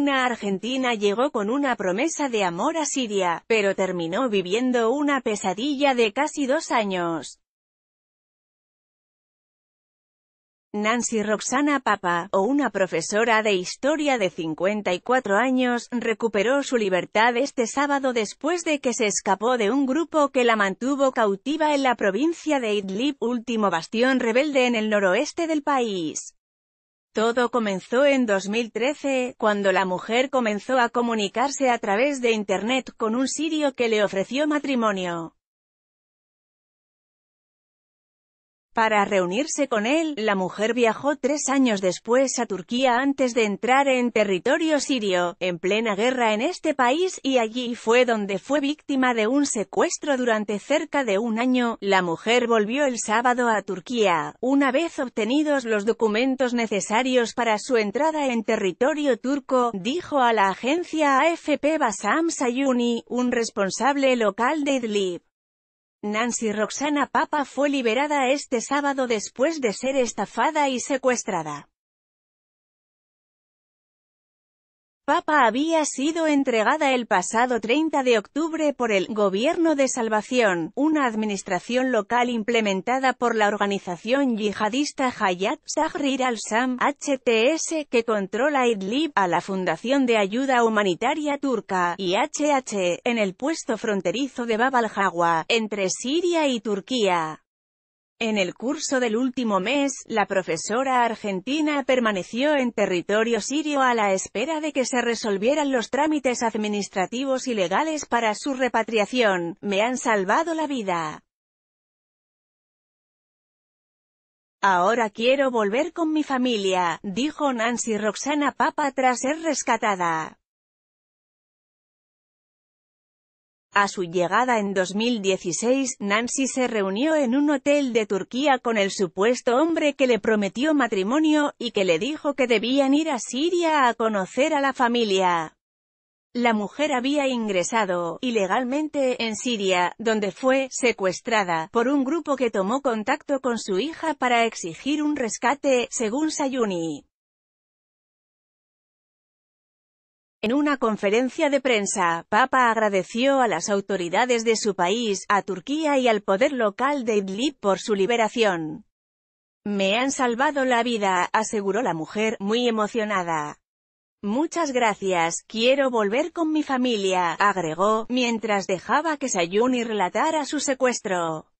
una argentina llegó con una promesa de amor a Siria, pero terminó viviendo una pesadilla de casi dos años. Nancy Roxana Papa, o una profesora de historia de 54 años, recuperó su libertad este sábado después de que se escapó de un grupo que la mantuvo cautiva en la provincia de Idlib, último bastión rebelde en el noroeste del país. Todo comenzó en 2013, cuando la mujer comenzó a comunicarse a través de Internet con un sirio que le ofreció matrimonio. Para reunirse con él, la mujer viajó tres años después a Turquía antes de entrar en territorio sirio, en plena guerra en este país, y allí fue donde fue víctima de un secuestro durante cerca de un año. La mujer volvió el sábado a Turquía, una vez obtenidos los documentos necesarios para su entrada en territorio turco, dijo a la agencia AFP Basam Sayuni, un responsable local de Idlib. Nancy Roxana Papa fue liberada este sábado después de ser estafada y secuestrada. Papa había sido entregada el pasado 30 de octubre por el «Gobierno de Salvación», una administración local implementada por la organización yihadista Hayat Tahrir al Sham HTS, que controla Idlib, a la Fundación de Ayuda Humanitaria Turca, IHH, en el puesto fronterizo de Bab al-Jawa, entre Siria y Turquía. En el curso del último mes, la profesora argentina permaneció en territorio sirio a la espera de que se resolvieran los trámites administrativos y legales para su repatriación. Me han salvado la vida. Ahora quiero volver con mi familia, dijo Nancy Roxana Papa tras ser rescatada. A su llegada en 2016, Nancy se reunió en un hotel de Turquía con el supuesto hombre que le prometió matrimonio, y que le dijo que debían ir a Siria a conocer a la familia. La mujer había ingresado, ilegalmente, en Siria, donde fue, secuestrada, por un grupo que tomó contacto con su hija para exigir un rescate, según Sayuni. En una conferencia de prensa, Papa agradeció a las autoridades de su país, a Turquía y al poder local de Idlib por su liberación. Me han salvado la vida, aseguró la mujer, muy emocionada. Muchas gracias, quiero volver con mi familia, agregó, mientras dejaba que Sayuni relatara su secuestro.